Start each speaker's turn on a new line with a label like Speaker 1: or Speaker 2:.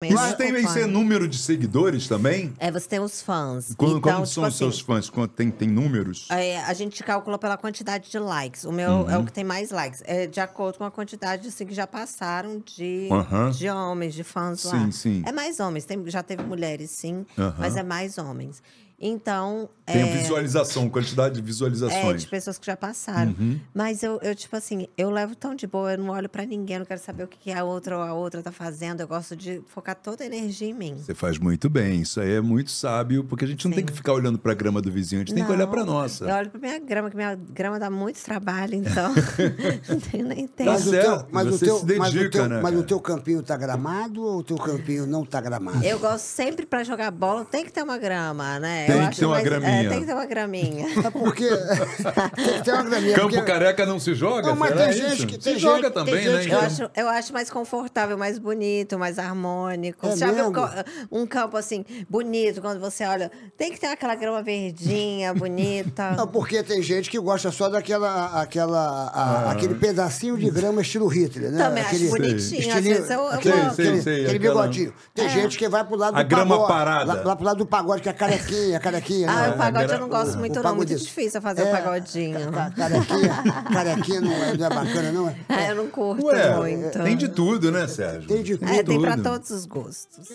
Speaker 1: Mas Lá tem esse
Speaker 2: número de seguidores também? É, você tem os fãs. Quando, então, como tipo são os assim, seus fãs? Quando tem, tem números? É, a gente calcula pela quantidade de likes. O meu uhum. é o uhum. que tem mais likes. É de acordo com a quantidade assim, que já passaram de, uhum. de homens, de fãs sim, lá. Sim, sim. É mais homens. Tem, já teve mulheres, sim, uhum. mas é mais homens. Então. Tem é... visualização, quantidade de visualizações. É, de pessoas que já passaram. Uhum. Mas eu, eu, tipo assim, eu levo tão de boa, eu não olho para ninguém, eu não quero saber o que a outra ou a outra tá fazendo. Eu gosto de focar toda a energia em mim. Você faz muito bem, isso aí é muito sábio, porque a gente não Sim. tem que ficar olhando pra grama do vizinho, a gente não, tem que olhar pra nossa. Eu olho pra minha grama, que minha grama dá muito trabalho, então. não tenho nem tá tempo. Mas, mas, o teu, dedica, mas, o teu, né, mas
Speaker 1: o teu campinho tá gramado ou o teu campinho não tá gramado? Eu
Speaker 2: gosto sempre para jogar bola, tem que ter uma grama, né? Tem que ter uma é, graminha. tem que ter uma graminha. porque. tem que ter uma graminha. Campo porque... careca não se joga? Não, mas tem gente né? que tem se gente, joga também, né? Eu acho, eu acho mais confortável, mais bonito, mais harmônico. É Sabe um campo assim, bonito, quando você olha. Tem que ter aquela grama verdinha, bonita. Não,
Speaker 1: porque tem gente que gosta só daquela. Aquela, a, ah. Aquele pedacinho de grama estilo Hitler, né? Também aquele, acho bonitinho. Estilinho, às eu, aquele, sei, sei, aquele, sei, aquele bigodinho. Tem é. gente que
Speaker 2: vai pro lado a do pagode. A grama parada. Lá,
Speaker 1: lá pro lado do pagode, que é carequinha carequinha, carequinha. Ah, né? o pagode eu não gosto o,
Speaker 2: muito, o não. É muito difícil fazer é, o pagodinho. carequinha, carequinha não é, não é bacana, não? É? é, eu não curto Ué,
Speaker 1: muito. Tem de tudo, né, Sérgio? Tem de tudo. É, tem pra todos os gostos.